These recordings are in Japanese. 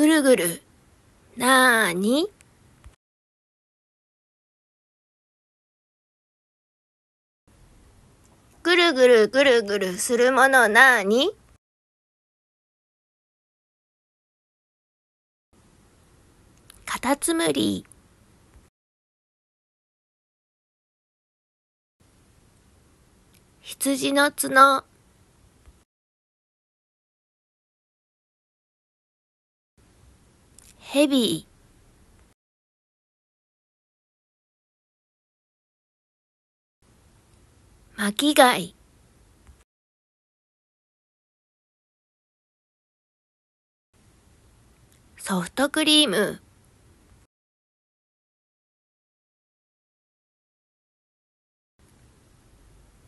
ぐるぐる、なーにぐるぐるぐるぐるするものなーにかたつむり」「ひつじの角ヘビー巻き貝ソフトクリーム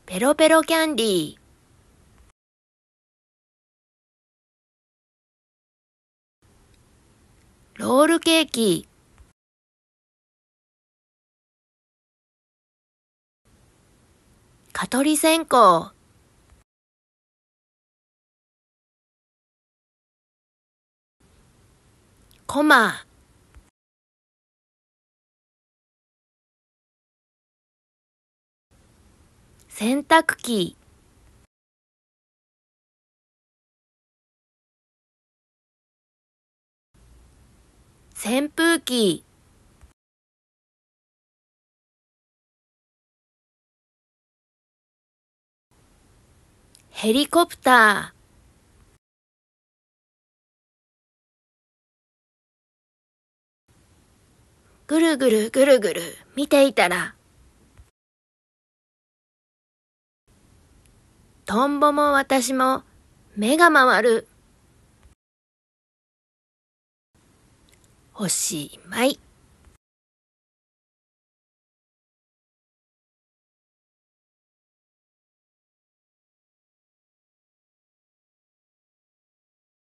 ペロペロキャンディーロールケーキ。蚊取り線香。コマ。洗濯機。扇風機ヘリコプターぐるぐるぐるぐる見ていたらトンボも私も目が回る。おしまい。